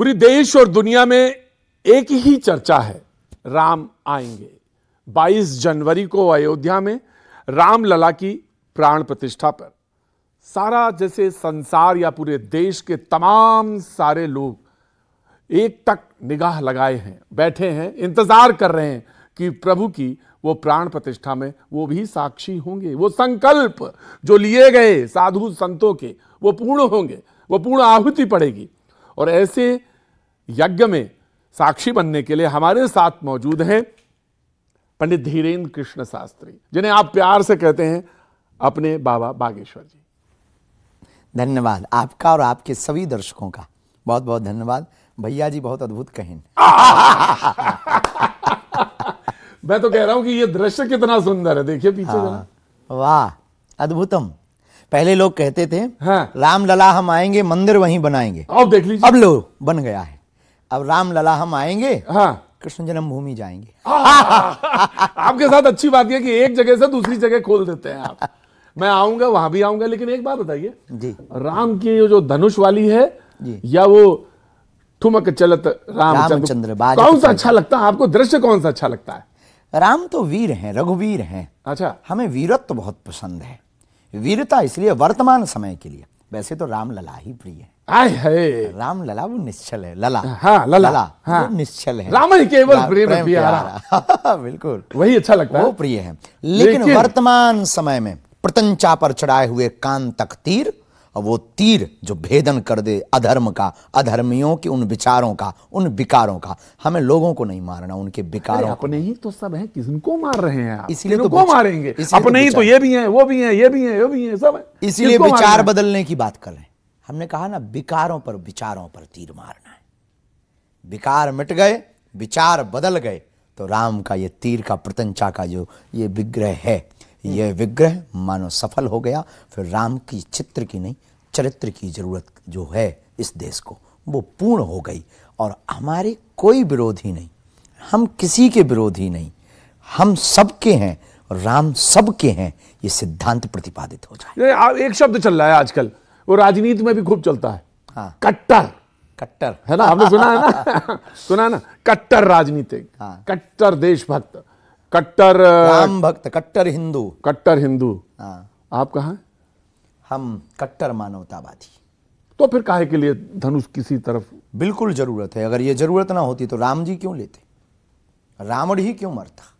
पूरी देश और दुनिया में एक ही चर्चा है राम आएंगे 22 जनवरी को अयोध्या में राम लला की प्राण प्रतिष्ठा पर सारा जैसे संसार या पूरे देश के तमाम सारे लोग एक तक निगाह लगाए हैं बैठे हैं इंतजार कर रहे हैं कि प्रभु की वो प्राण प्रतिष्ठा में वो भी साक्षी होंगे वो संकल्प जो लिए गए साधु संतों के वो पूर्ण होंगे वो पूर्ण आहुति पड़ेगी और ऐसे यज्ञ में साक्षी बनने के लिए हमारे साथ मौजूद हैं पंडित धीरेन्द्र कृष्ण शास्त्री जिन्हें आप प्यार से कहते हैं अपने बाबा बागेश्वर जी धन्यवाद आपका और आपके सभी दर्शकों का बहुत बहुत धन्यवाद भैया जी बहुत अद्भुत कहें मैं तो कह रहा हूं कि ये दृश्य कितना सुंदर है देखिए पीछे हाँ, वाह अद्भुतम पहले लोग कहते थे हाँ। राम लला हम आएंगे मंदिर वहीं बनाएंगे अब देख लीजिए अब लो बन गया है अब राम लला हम आएंगे हाँ कृष्ण जन्मभूमि जाएंगे आपके साथ अच्छी बात यह कि एक जगह से दूसरी जगह खोल देते हैं आप मैं आऊंगा वहां भी आऊंगा लेकिन एक बात बताइए जी राम की जो धनुष वाली है जी या वो ठुमक चलत रामचंद्र राम कौन सा अच्छा लगता है आपको दृश्य कौन सा अच्छा लगता है राम तो वीर हैं रघुवीर हैं अच्छा हमें वीरत्व तो बहुत पसंद है वीरता इसलिए वर्तमान समय के लिए वैसे तो राम लला ही प्रिय है आय राम लला वो निश्चल है लला हाँ लला, लला हाँ, वो निश्चल है राम ही केवल प्रेम, प्रेम प्यारा हाँ, बिल्कुल वही अच्छा लगता है वो प्रिय है लेकिन, लेकिन वर्तमान समय में प्रतंचा पर चढ़ाए हुए कान तक तीर और वो तीर जो भेदन कर दे अधर्म का अधर्मियों के उन विचारों का उन विकारों का हमें लोगों को नहीं मारना उनके विकारों अपने ही तो सब है किसको मार रहे हैं इसीलिए तो को मारेंगे तो अपने ही तो ये भी हैं वो भी हैं ये भी हैं ये भी हैं सब इसीलिए विचार बदलने की बात कर रहे हैं हमने कहा ना विकारों पर विचारों पर तीर मारना है विकार मिट गए विचार बदल गए तो राम का ये तीर का प्रतंचा का जो ये विग्रह है ये हम्म। विग्रह मानो सफल हो गया फिर राम की चित्र की नहीं चरित्र की जरूरत जो है इस देश को वो पूर्ण हो गई और हमारे कोई विरोध ही नहीं हम किसी के विरोध ही नहीं हम सबके हैं और राम सबके हैं ये सिद्धांत प्रतिपादित हो जाए एक शब्द चल रहा है आजकल वो राजनीति में भी खूब चलता है हाँ। कट्टर कट्टर है ना हमने सुना है ना सुना है ना कट्टर राजनीतिक हाँ। कट्टर देशभक्त कट्टर राम भक्त कट्टर हिंदू कट्टर हिंदू हाँ। आप कहा हम कट्टर मानवतावादी तो फिर काहे के लिए धनुष किसी तरफ बिल्कुल जरूरत है अगर ये जरूरत ना होती तो राम जी क्यों लेते रावण ही क्यों मरता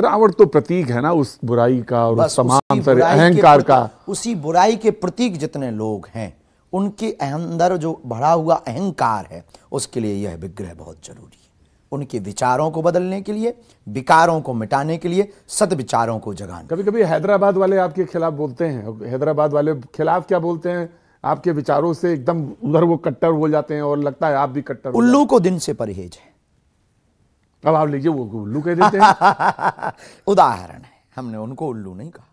रावण तो प्रतीक है ना उस बुराई का और तमाम अहंकार का उसी बुराई के प्रतीक जितने लोग हैं उनके अंदर जो बढ़ा हुआ अहंकार है उसके लिए यह विग्रह बहुत जरूरी है उनके विचारों को बदलने के लिए विकारों को मिटाने के लिए सद विचारों को जगाने कभी कभी हैदराबाद वाले आपके खिलाफ बोलते हैं हैदराबाद वाले खिलाफ क्या बोलते हैं आपके विचारों से एकदम उधर वो कट्टर बोल जाते हैं और लगता है आप भी कट्टर उल्लू को दिन से परहेज है अब आप लीजिए वो उल्लू कह देते हैं उदाहरण है हमने उनको उल्लू नहीं कहा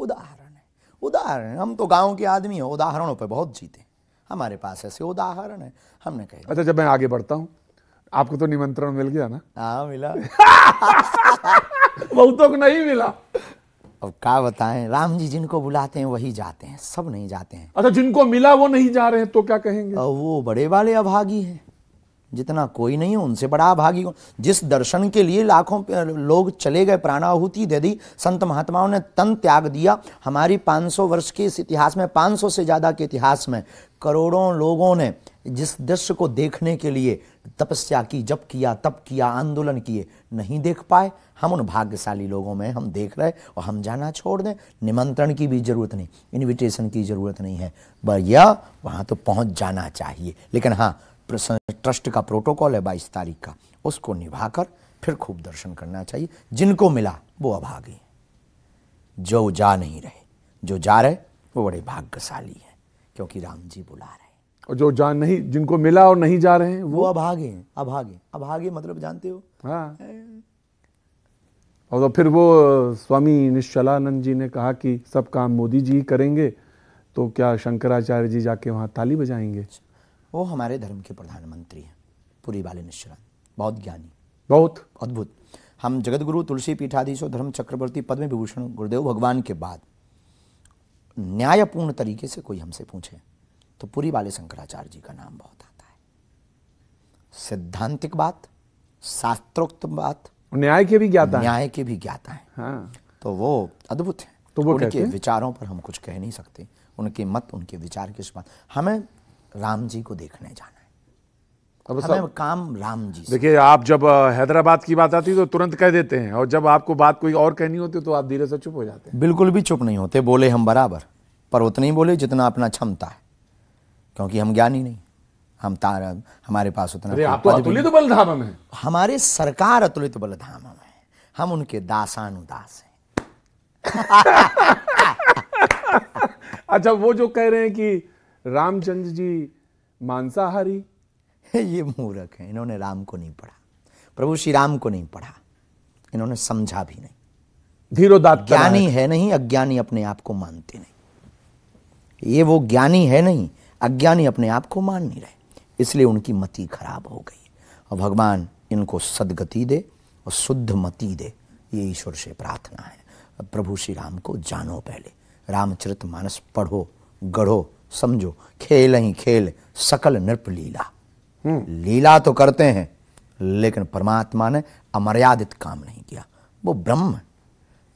उदाहरण है उदाहरण हम तो गांव के आदमी हैं उदाहरणों पर बहुत जीते हमारे पास ऐसे उदाहरण है हमने कहे अच्छा जब मैं आगे बढ़ता हूँ आपको तो निमंत्रण मिल गया ना हाँ मिला बहुतों को नहीं मिला अब क्या बताएं राम जी जिनको बुलाते हैं वही जाते हैं सब नहीं जाते हैं अच्छा जिनको मिला वो नहीं जा रहे हैं तो क्या कहेंगे वो बड़े वाले अभागी हैं जितना कोई नहीं है उनसे बड़ा भागी जिस दर्शन के लिए लाखों लोग चले गए प्राणाहुति दे दी संत महात्माओं ने तन त्याग दिया हमारी 500 वर्ष के इस इतिहास में 500 से ज़्यादा के इतिहास में करोड़ों लोगों ने जिस दृश्य को देखने के लिए तपस्या की जप किया तप किया आंदोलन किए नहीं देख पाए हम उन भाग्यशाली लोगों में हम देख रहे और हम जाना छोड़ दें निमंत्रण की भी ज़रूरत नहीं इनविटेशन की ज़रूरत नहीं है यह वहाँ तो पहुँच जाना चाहिए लेकिन हाँ ट्रस्ट का प्रोटोकॉल है बाईस तारीख का उसको निभाकर फिर खूब दर्शन करना चाहिए जिनको मिला वो अभागे जो जा नहीं रहे जो जा रहे वो बड़े भाग्यशाली हैं क्योंकि राम जी बुला रहे हैं और जो जा नहीं जिनको मिला और नहीं जा रहे हैं वो, वो अभागे अभागे अभागे मतलब जानते हो हाँ और तो फिर वो स्वामी निश्चलानंद जी ने कहा कि सब काम मोदी जी करेंगे तो क्या शंकराचार्य जी जाके वहाँ ताली बजाएंगे अच्छा। वो हमारे धर्म के प्रधानमंत्री हैं पूरी बाले मिश्रा बहुत ज्ञानी बहुत अद्भुत हम जगत गुरु तुलसी पीठाधीश और धर्म चक्रवर्ती पद्म विभूषण गुरुदेव भगवान के बाद न्यायपूर्ण तरीके से कोई हमसे पूछे तो पूरी वाले शंकराचार्य जी का नाम बहुत आता है सिद्धांतिक बात शास्त्रोक्त बात न्याय के भी ज्ञाता न्याय के भी ज्ञाता है हाँ। तो वो अद्भुत है तो वो उनके विचारों पर हम कुछ कह नहीं सकते उनके मत उनके विचार के बाद हमें राम जी को देखने जाना है हमें काम राम जी देखिए आप जब हैदराबाद की बात आती है तो तुरंत कह देते हैं और जब आपको बात कोई और कहनी होती है तो आप धीरे से चुप हो जाते हैं बिल्कुल भी चुप नहीं होते बोले हम बराबर पर उतना ही बोले जितना अपना क्षमता है क्योंकि हम ज्ञानी नहीं हम तार हमारे पास उतना अरे आप तो अतुलित बल धाम हमारे सरकार अतुलित बल धाम में हम उनके दासानुदास हैं अच्छा वो जो कह रहे हैं कि रामचंद्र जी मांसाहारी ये मूर्ख है इन्होंने राम को नहीं पढ़ा प्रभु श्री राम को नहीं पढ़ा इन्होंने समझा भी नहीं धीरो ज्ञानी है नहीं अज्ञानी अपने आप को मानते नहीं ये वो ज्ञानी है नहीं अज्ञानी अपने आप को मान नहीं रहे इसलिए उनकी मति खराब हो गई और भगवान इनको सदगति दे और शुद्ध मति दे ये ईश्वर से प्रार्थना है प्रभु श्री राम को जानो पहले रामचरित मानस पढ़ो गढ़ो समझो खेल ही खेल सकल नृप लीला हम्म। लीला तो करते हैं लेकिन परमात्मा ने अमर्यादित काम नहीं किया वो ब्रह्म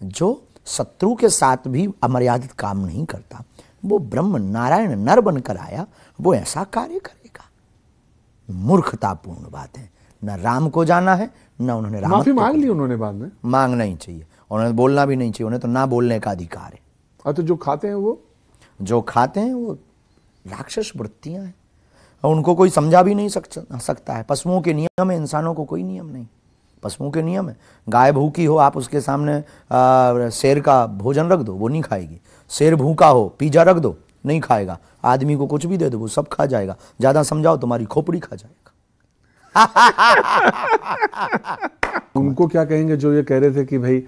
जो शत्रु के साथ भी अमर्यादित काम नहीं करता वो ब्रह्म नारायण नर बनकर आया वो ऐसा कार्य करेगा मूर्खतापूर्ण बात है न राम को जाना है न उन्होंने राम माफी मांग ली उन्होंने बाद में मांगना ही चाहिए उन्होंने बोलना भी नहीं चाहिए उन्हें तो ना बोलने का अधिकार है और अच्छा, तो जो खाते हैं वो जो खाते हैं वो राक्षस वृत्तियाँ हैं और उनको कोई समझा भी नहीं सकता है पशुओं के नियम है इंसानों को कोई नियम नहीं पशुओं के नियम है गाय भूखी हो आप उसके सामने शेर का भोजन रख दो वो नहीं खाएगी शेर भूखा हो पिज्जा रख दो नहीं खाएगा आदमी को कुछ भी दे दो वो सब खा जाएगा ज़्यादा समझाओ तुम्हारी खोपड़ी खा जाएगा उनको क्या कहेंगे जो ये कह रहे थे कि भाई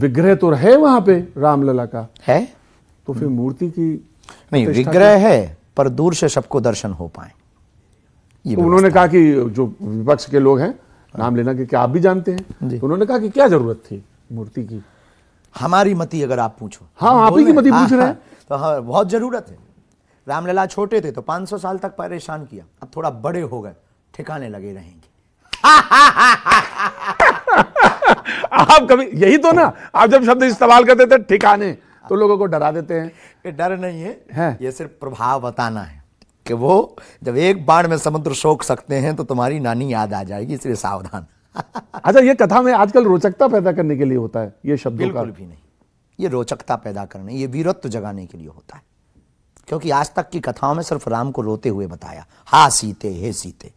विग्रह तो रहे वहां पे रामलला का है तो फिर मूर्ति की नहीं विग्रह है पर दूर से सबको दर्शन हो पाए तो उन्होंने कहा कि जो विपक्ष के लोग हैं नाम लेना कि क्या आप भी जानते हैं तो उन्होंने कहा कि क्या जरूरत थी मूर्ति की हमारी मति अगर आप पूछो हाँ आप ही की मति पूछ हाँ, रहे हाँ, हैं तो हाँ बहुत जरूरत है रामलला छोटे थे तो 500 साल तक परेशान किया अब थोड़ा बड़े हो गए ठिकाने लगे रहेंगे आप कभी यही तो ना आप जब शब्द इस्तेमाल करते थे ठिकाने तो लोगों को डरा देते हैं ये डर नहीं है, है? ये सिर्फ प्रभाव बताना है कि वो जब एक बाढ़ में समुद्र शोक सकते हैं तो तुम्हारी नानी याद आ जाएगी इसलिए सावधान अच्छा ये कथा में आजकल रोचकता पैदा करने के लिए होता है ये शब्द बिल्कुल भी नहीं ये रोचकता पैदा करने ये वीरत्व जगाने के लिए होता है क्योंकि आज तक की कथाओं में सिर्फ राम को रोते हुए बताया हा सीते हे सीते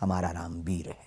हमारा राम वीर है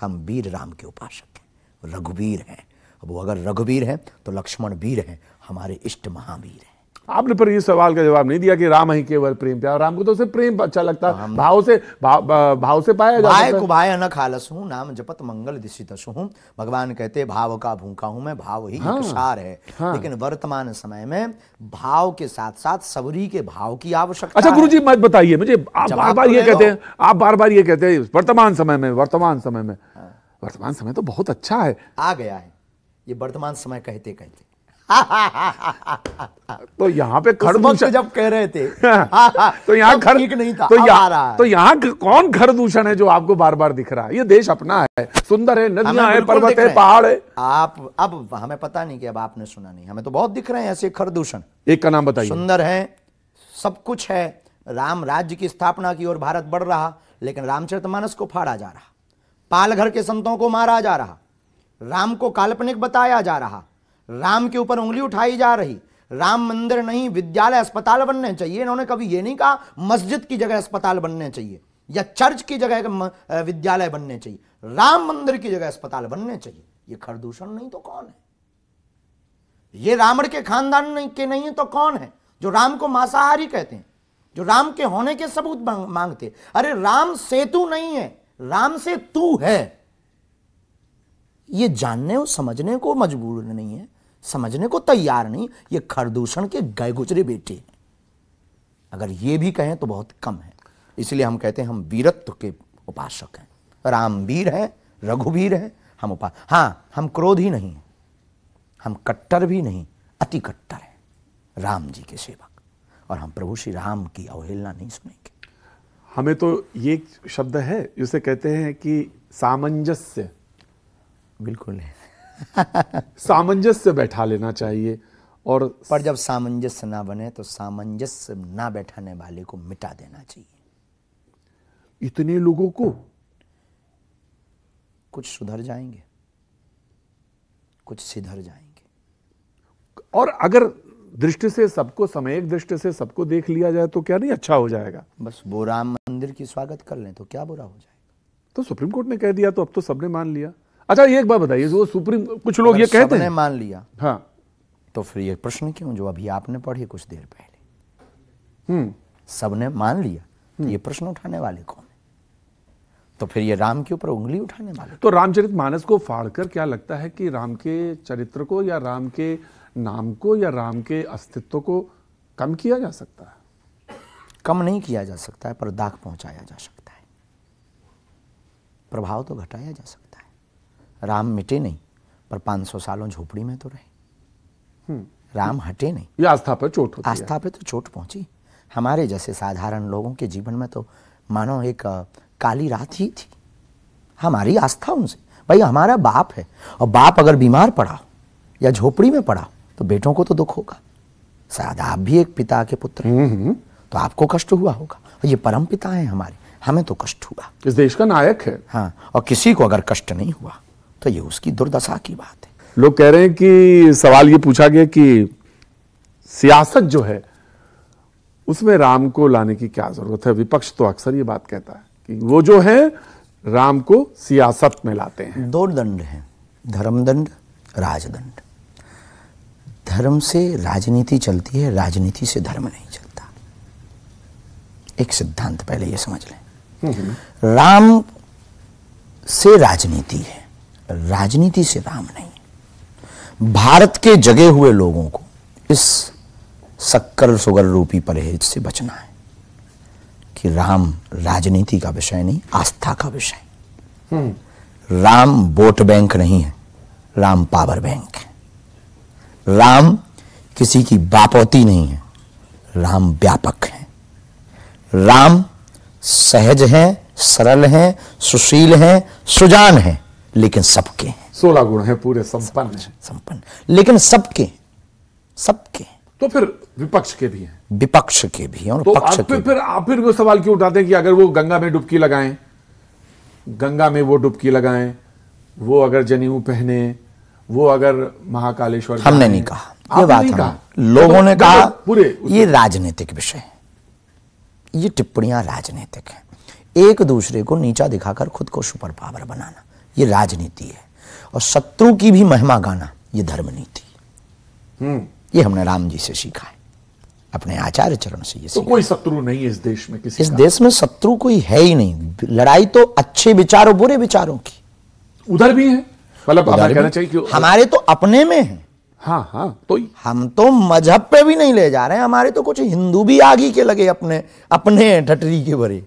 हम वीर राम के उपासक हैं रघुवीर हैं अब वो अगर रघुवीर हैं तो लक्ष्मण वीर हैं हमारे इष्ट महावीर हैं आपने पर ये सवाल का जवाब नहीं दिया कि राम ही केवल प्रेम प्यार राम को तो उसे प्रेम अच्छा लगता है भाव से भाव भाव से पाया जाता भाई को भाई न खालस हूँ नाम जपत मंगल दिशि दिशितस हूँ भगवान कहते भाव का भूखा हूँ मैं भाव ही हाँ, सार है हाँ, लेकिन वर्तमान समय में भाव के साथ साथ सबरी के भाव की आवश्यकता अच्छा गुरु जी मत बताइए मुझे आप बार बार तो ये कहते हैं आप बार बार ये कहते हैं वर्तमान समय में वर्तमान समय में हाँ। वर्तमान समय तो बहुत अच्छा है आ गया है ये वर्तमान समय कहते कहते तो यहाँ पे खरदूषण तो जब कह रहे थे तो यहाँ खर ठीक नहीं था तो यहाँ रहा तो यहाँ कौन खरदूषण है जो आपको बार बार दिख रहा है ये देश अपना है सुंदर है नदियां है पर्वत है पहाड़ है आप अब हमें पता नहीं कि अब आपने सुना नहीं हमें तो बहुत दिख रहे हैं ऐसे खरदूषण एक का नाम बताइए सुंदर है सब कुछ है राम राज्य की स्थापना की ओर भारत बढ़ रहा लेकिन रामचरितमानस को फाड़ा जा रहा पालघर के संतों को मारा जा रहा राम को काल्पनिक बताया जा रहा राम के ऊपर उंगली उठाई जा रही राम मंदिर नहीं विद्यालय अस्पताल बनने चाहिए इन्होंने कभी ये नहीं कहा मस्जिद की जगह अस्पताल बनने चाहिए या चर्च की जगह विद्यालय बनने चाहिए राम मंदिर की जगह अस्पताल बनने चाहिए ये खरदूषण नहीं तो कौन है ये रामण के खानदान नहीं के नहीं है तो कौन है जो राम को मांसाहारी कहते हैं जो राम के होने के सबूत मांगते अरे राम सेतु नहीं है राम से तू है ये जानने और समझने को मजबूर नहीं है समझने को तैयार नहीं ये खरदूषण के गए गुजरे बेटे हैं अगर ये भी कहें तो बहुत कम है इसलिए हम कहते हैं हम वीरत्व के उपासक हैं रामवीर हैं रघुवीर हैं हम उपास हाँ हम क्रोध ही नहीं हम कट्टर भी नहीं अति कट्टर हैं राम जी के सेवक और हम प्रभु श्री राम की अवहेलना नहीं सुनेंगे हमें तो ये शब्द है जिसे कहते हैं कि सामंजस्य बिल्कुल है सामंजस्य बैठा लेना चाहिए और पर जब सामंजस्य ना बने तो सामंजस्य ना बैठाने वाले को मिटा देना चाहिए इतने लोगों को कुछ सुधर जाएंगे कुछ सिधर जाएंगे और अगर दृष्टि से सबको एक दृष्टि से सबको देख लिया जाए तो क्या नहीं अच्छा हो जाएगा बस वो राम मंदिर की स्वागत कर लें तो क्या बुरा हो जाएगा तो सुप्रीम कोर्ट ने कह दिया तो अब तो सबने मान लिया अच्छा ये एक बात बताइए वो सुप्रीम कुछ लोग ये कहते हैं मान लिया हाँ तो फिर ये प्रश्न क्यों जो अभी आपने पढ़ी कुछ देर पहले हम्म। सबने मान लिया तो हम्म। ये प्रश्न उठाने वाले कौन है तो फिर ये राम के ऊपर उंगली उठाने वाले तो रामचरित मानस को फाड़कर क्या लगता है कि राम के चरित्र को या राम के नाम को या राम के अस्तित्व को कम किया जा सकता है कम नहीं किया जा सकता है पर दाग पहुंचाया जा सकता है प्रभाव तो घटाया जा सकता है राम मिटे नहीं पर 500 सालों झोपड़ी में तो रहे हम्म। राम हटे नहीं ये आस्था पर चोट होती आस्था पर तो चोट पहुंची हमारे जैसे साधारण लोगों के जीवन में तो मानो एक काली रात ही थी हमारी आस्था उनसे भाई हमारा बाप है और बाप अगर बीमार पड़ा या झोपड़ी में पड़ा तो बेटों को तो दुख होगा शायद आप भी एक पिता के पुत्र हैं हम्म, हम्म। तो आपको कष्ट हुआ होगा और ये परम पिता है हमारे हमें तो कष्ट हुआ इस देश का नायक है हाँ और किसी को अगर कष्ट नहीं हुआ तो ये उसकी दुर्दशा की बात है लोग कह रहे हैं कि सवाल ये पूछा गया कि सियासत जो है उसमें राम को लाने की क्या जरूरत है विपक्ष तो अक्सर ये बात कहता है कि वो जो है राम को सियासत में लाते हैं दो दंड हैं धर्मदंड राजदंड धर्म से राजनीति चलती है राजनीति से धर्म नहीं चलता एक सिद्धांत पहले ये समझ लें हम्म, हम्म। राम से राजनीति है राजनीति से राम नहीं भारत के जगे हुए लोगों को इस शक्कर सुगर रूपी परहेज से बचना है कि राम राजनीति का विषय नहीं आस्था का विषय हम्म। राम वोट बैंक नहीं है राम पावर बैंक है राम किसी की बापौती नहीं है राम व्यापक है राम सहज हैं सरल हैं सुशील हैं सुजान हैं लेकिन सबके हैं सोलह गुण है पूरे संपन्न संपन्न लेकिन सबके सबके तो फिर विपक्ष के भी हैं विपक्ष के भी हैं और तो पक्ष के फिर आप फिर वो सवाल क्यों उठाते हैं कि अगर वो गंगा में डुबकी लगाएं गंगा में वो डुबकी लगाएं वो अगर जनेऊ पहने वो अगर महाकालेश्वर हमने नहीं कहा ये बात नहीं कहा तो लोगों ने तो कहा पूरे ये राजनीतिक विषय ये टिप्पणियां राजनीतिक है एक दूसरे को नीचा दिखाकर खुद को सुपर पावर बनाना ये राजनीति है और शत्रु की भी महिमा गाना ये धर्म नीति हम्म। ये हमने राम जी से सीखा है अपने आचार्य चरण से ये तो कोई शत्रु नहीं है इस देश में किसी इस देश में शत्रु कोई है ही नहीं लड़ाई तो अच्छे विचारों बुरे विचारों की उधर भी है मतलब हमारे तो अपने में है हाँ हाँ तो हम तो मजहब पे भी नहीं ले जा रहे हैं हमारे तो कुछ हिंदू भी आगे के लगे अपने अपने ठटरी के भरे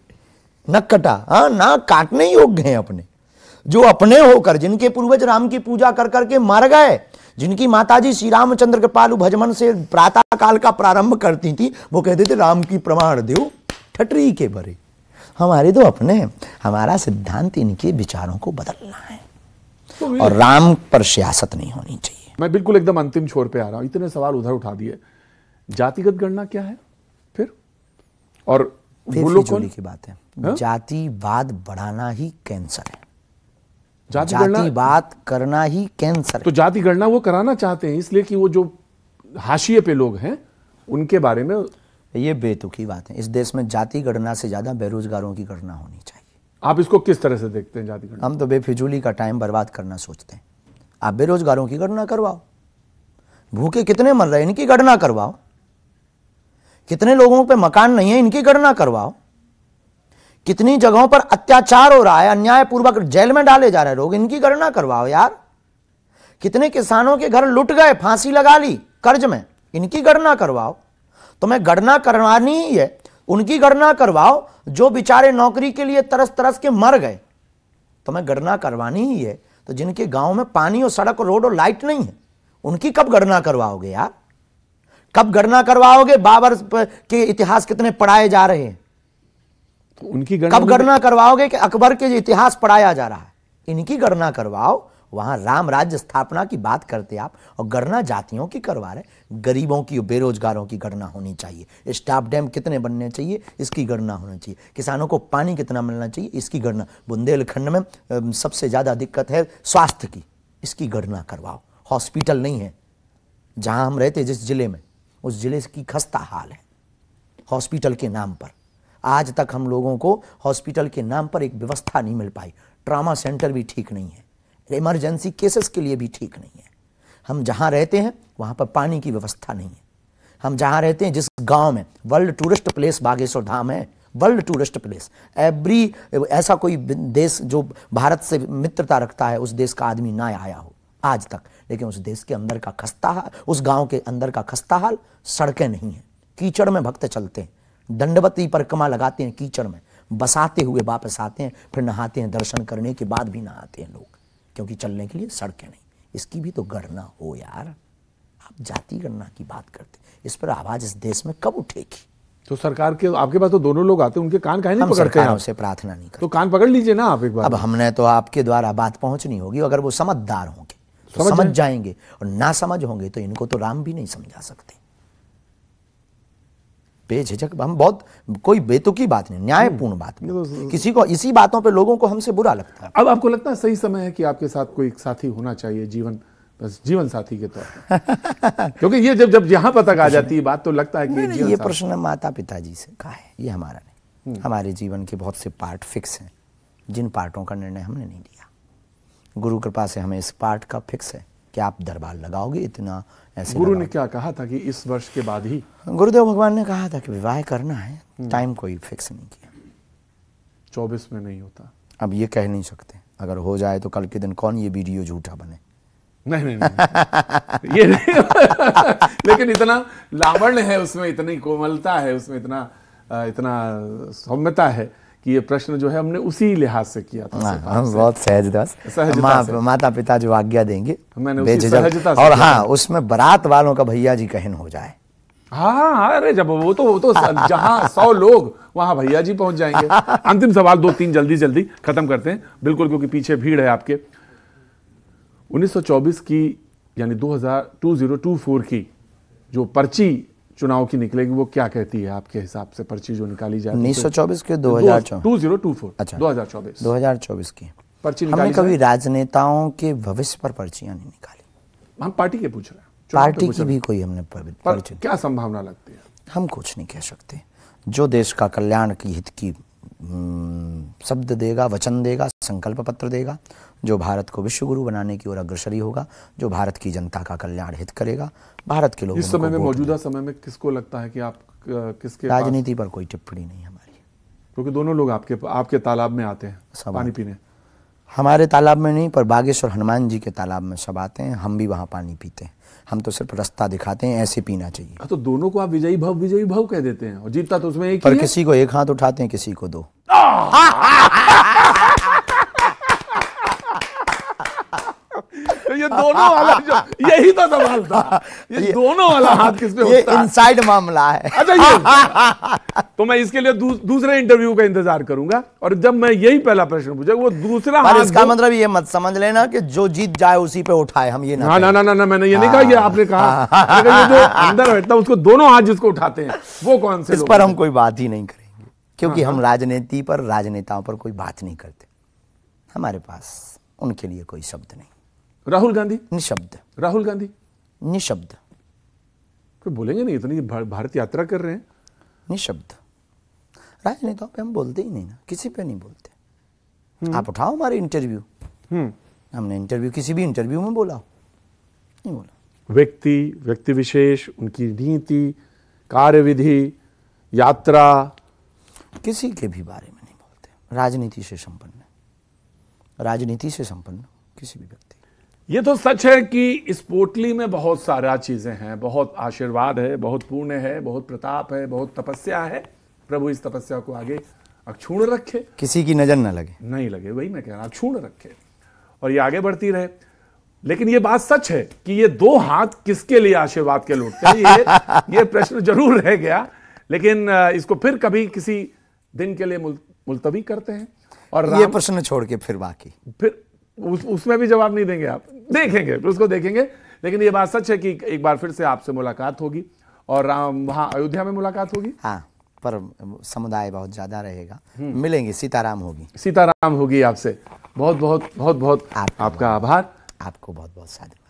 नक कटा हाँ ना काटने योग्य हैं अपने जो अपने होकर जिनके पूर्वज राम की पूजा कर करके मर गए जिनकी माताजी श्री रामचंद्र के पालू भजमन से प्रातः काल का प्रारंभ करती थी वो कहते थे राम की प्रमाण देव ठटरी के बरे हमारे तो अपने हमारा सिद्धांत इनके विचारों को बदलना है तो और राम पर सियासत नहीं होनी चाहिए मैं बिल्कुल एकदम अंतिम छोर पे आ रहा हूं इतने सवाल उधर उठा दिए जातिगत गणना क्या है फिर और फिर की बात है हाँ? जातिवाद बढ़ाना ही कैंसर है जाति गणना बात करना ही कैंसर तो जाति गणना वो कराना चाहते हैं इसलिए कि वो जो हाशिए पे लोग हैं उनके बारे में ये बेतुकी बात है इस देश में जाति गणना से ज्यादा बेरोजगारों की गणना होनी चाहिए आप इसको किस तरह से देखते हैं जाति गणना हम तो बेफिजूली का टाइम बर्बाद करना सोचते हैं आप बेरोजगारों की गणना करवाओ भूखे कितने मर रहे हैं इनकी गणना करवाओ कितने लोगों पे मकान नहीं है इनकी गणना करवाओ कितनी जगहों पर अत्याचार हो रहा है अन्यायपूर्वक जेल में डाले जा रहे लोग इनकी गणना करवाओ यार कितने किसानों के घर लुट गए फांसी लगा ली कर्ज में इनकी गणना करवाओ तो मैं गणना करवानी ही है उनकी गणना करवाओ जो बेचारे नौकरी के लिए तरस तरस के मर गए तो मैं गणना करवानी ही है तो जिनके गांव में पानी और सड़क और रोड और लाइट नहीं है उनकी कब गणना करवाओगे यार कब गणना करवाओगे बाबर के इतिहास कितने पढ़ाए जा रहे हैं उनकी कब गणना करवाओगे कि अकबर के इतिहास पढ़ाया जा रहा है इनकी गणना करवाओ वहाँ राम राज्य स्थापना की बात करते आप और गणना जातियों की करवा रहे गरीबों की और बेरोजगारों की गणना होनी चाहिए स्टाफ डैम कितने बनने चाहिए इसकी गणना होनी चाहिए किसानों को पानी कितना मिलना चाहिए इसकी गणना बुंदेलखंड में सबसे ज़्यादा दिक्कत है स्वास्थ्य की इसकी गणना करवाओ हॉस्पिटल नहीं है जहाँ हम रहते जिस ज़िले में उस ज़िले की खस्ता हाल है हॉस्पिटल के नाम पर आज तक हम लोगों को हॉस्पिटल के नाम पर एक व्यवस्था नहीं मिल पाई ट्रामा सेंटर भी ठीक नहीं है इमरजेंसी केसेस के लिए भी ठीक नहीं है हम जहाँ रहते हैं वहाँ पर पानी की व्यवस्था नहीं है हम जहाँ रहते हैं जिस गाँव में world tourist place Bageshwar Dham है वर्ल्ड टूरिस्ट प्लेस एवरी ऐसा कोई देश जो भारत से मित्रता रखता है उस देश का आदमी ना आया हो आज तक लेकिन उस देश के अंदर का खस्ता हाल उस गांव के अंदर का खस्ता हाल सड़कें नहीं हैं कीचड़ में भक्त चलते हैं दंडवती परिक्रमा लगाते हैं कीचड़ में बसाते हुए वापस आते हैं फिर नहाते हैं दर्शन करने के बाद भी नहाते हैं लोग क्योंकि चलने के लिए सड़कें नहीं इसकी भी तो गणना हो यार आप जाति गणना की बात करते इस पर आवाज इस देश में कब उठेगी तो सरकार के आपके पास तो दोनों लोग आते हैं उनके कान काहे नहीं पकड़ते हैं उसे प्रार्थना नहीं तो कान पकड़ लीजिए ना आप एक बार अब हमने तो आपके द्वारा बात पहुंचनी होगी अगर वो समझदार होंगे तो समझ, समझ जाएंगे और ना समझ होंगे तो इनको तो राम भी नहीं समझा सकते बेझिझक हम बहुत कोई बेतुकी बात नहीं न्यायपूर्ण बात तो नहीं। किसी को इसी बातों पे लोगों को हमसे बुरा लगता है अब आपको लगता है सही समय है कि आपके साथ कोई साथी होना चाहिए जीवन बस जीवन साथी के तौर क्योंकि ये जब जब यहाँ पर तक आ जाती है बात तो लगता है कि ये प्रश्न माता पिताजी से कहा है ये हमारा नहीं हम्म। हमारे जीवन के बहुत से पार्ट फिक्स हैं जिन पार्टों का निर्णय हमने नहीं लिया गुरु कृपा से हमें इस पार्ट का फिक्स है कि आप दरबार लगाओगे इतना ऐसे गुरु ने क्या कहा था कि इस वर्ष के बाद ही गुरुदेव भगवान ने कहा था कि विवाह करना है हम्म। टाइम कोई फिक्स नहीं किया चौबीस में नहीं होता अब ये कह नहीं सकते अगर हो जाए तो कल के दिन कौन ये वीडियो झूठा बने नहीं नहीं, नहीं। ये नहीं। लेकिन इतना लावण्य है उसमें इतनी कोमलता है उसमें इतना इतना सौम्यता है कि ये प्रश्न जो है हमने उसी लिहाज से किया था हाँ, हम बहुत सहजदास मा, माता पिता जो आज्ञा देंगे मैंने उसी सहजता और हाँ उसमें बरात वालों का भैया जी कहन हो जाए हाँ, हाँ हाँ अरे जब वो तो वो तो जहाँ सौ लोग वहाँ भैया जी पहुंच जाएंगे अंतिम सवाल दो तीन जल्दी जल्दी खत्म करते हैं बिल्कुल क्योंकि पीछे भीड़ है आपके 1924 की यानी 2000 2024 की जो पर्ची चुनाव की निकलेगी वो क्या कहती है आपके हिसाब से पर्ची जो निकाली जाए उन्नीस सौ चौबीस के दो हजार टू जीरो टू फोर अच्छा दो हजार चौबीस दो हजार चौबीस की पर्ची हमने कभी राजनेताओं के भविष्य पर पर्चियां नहीं निकाली हम पार्टी के पूछ रहे हैं पार्टी की भी कोई हमने क्या संभावना लगती है हम कुछ नहीं कह सकते जो देश का कल्याण की हित की हम्म, शब्द देगा वचन देगा संकल्प पत्र देगा जो भारत को विश्व गुरु बनाने की ओर अग्रसरी होगा जो भारत की जनता का कल्याण हित करेगा भारत के लोग इस समय में मौजूदा समय में किसको लगता है कि आप किसके राजनीति पर कोई टिप्पणी नहीं हमारी क्योंकि दोनों लोग आपके आपके तालाब में आते हैं पानी पीने हमारे तालाब में नहीं पर बागेश्वर हनुमान जी के तालाब में सब आते हैं हम भी वहाँ पानी पीते हैं हम तो सिर्फ रास्ता दिखाते हैं ऐसे पीना चाहिए हाँ, तो दोनों को आप विजयी भाव विजयी भाव कह देते हैं और जीतता तो उसमें एक पर किसी को एक हाथ उठाते हैं किसी को दो तो ये दोनों वाला जो यही तो सवाल था ये, ये दोनों वाला हाथ किस पे ये इनसाइड मामला है अच्छा ये तो मैं इसके लिए दूस, दूसरे इंटरव्यू का इंतजार करूंगा और जब मैं यही पहला प्रश्न पूछा वो दूसरा हाँ इसका मतलब ये मत समझ लेना कि जो जीत जाए उसी पे उठाए हम ये ना ना ना ना, ना मैंने ये नहीं कहा ये आपने कहा हाँ। ये जो अंदर बैठता उसको दोनों हाथ जिसको उठाते हैं वो कौन से इस पर हम कोई बात ही नहीं करेंगे क्योंकि हम हाँ। राजनीति पर राजनेताओं पर कोई बात नहीं करते हमारे पास उनके लिए कोई शब्द नहीं राहुल गांधी निशब्द राहुल गांधी निशब्द बोलेंगे नहीं इतनी भारत यात्रा कर रहे हैं निशब्द राजनेताओं तो पे हम बोलते ही नहीं ना किसी पे नहीं बोलते हम्म। आप उठाओ हमारे इंटरव्यू हम्म। हमने इंटरव्यू किसी भी इंटरव्यू में बोला नहीं बोला व्यक्ति व्यक्ति विशेष उनकी नीति कार्यविधि यात्रा किसी के भी बारे में नहीं बोलते राजनीति से संपन्न राजनीति से संपन्न किसी भी व्यक्ति ये तो सच है कि इस पोटली में बहुत सारा चीज़ें हैं बहुत आशीर्वाद है बहुत पुण्य है बहुत प्रताप है बहुत तपस्या है प्रभु इस तपस्या को आगे अक्षुण रखे किसी की नज़र न लगे नहीं लगे वही मैं कह रहा अक्षुण रखे और ये आगे बढ़ती रहे लेकिन ये बात सच है कि ये दो हाथ किसके लिए आशीर्वाद के लौटते हैं ये ये प्रश्न जरूर रह गया लेकिन इसको फिर कभी किसी दिन के लिए मुल, मुलतवी करते हैं और ये प्रश्न छोड़ के फिर बाकी फिर उस, उसमें भी जवाब नहीं देंगे आप देखेंगे उसको देखेंगे लेकिन ये बात सच है कि एक बार फिर से आपसे मुलाकात होगी और राम वहाँ अयोध्या में मुलाकात होगी हाँ पर समुदाय बहुत ज्यादा रहेगा हम्म। मिलेंगे सीताराम होगी सीताराम होगी आपसे बहुत बहुत बहुत बहुत आपका आभार आपको बहुत बहुत साधु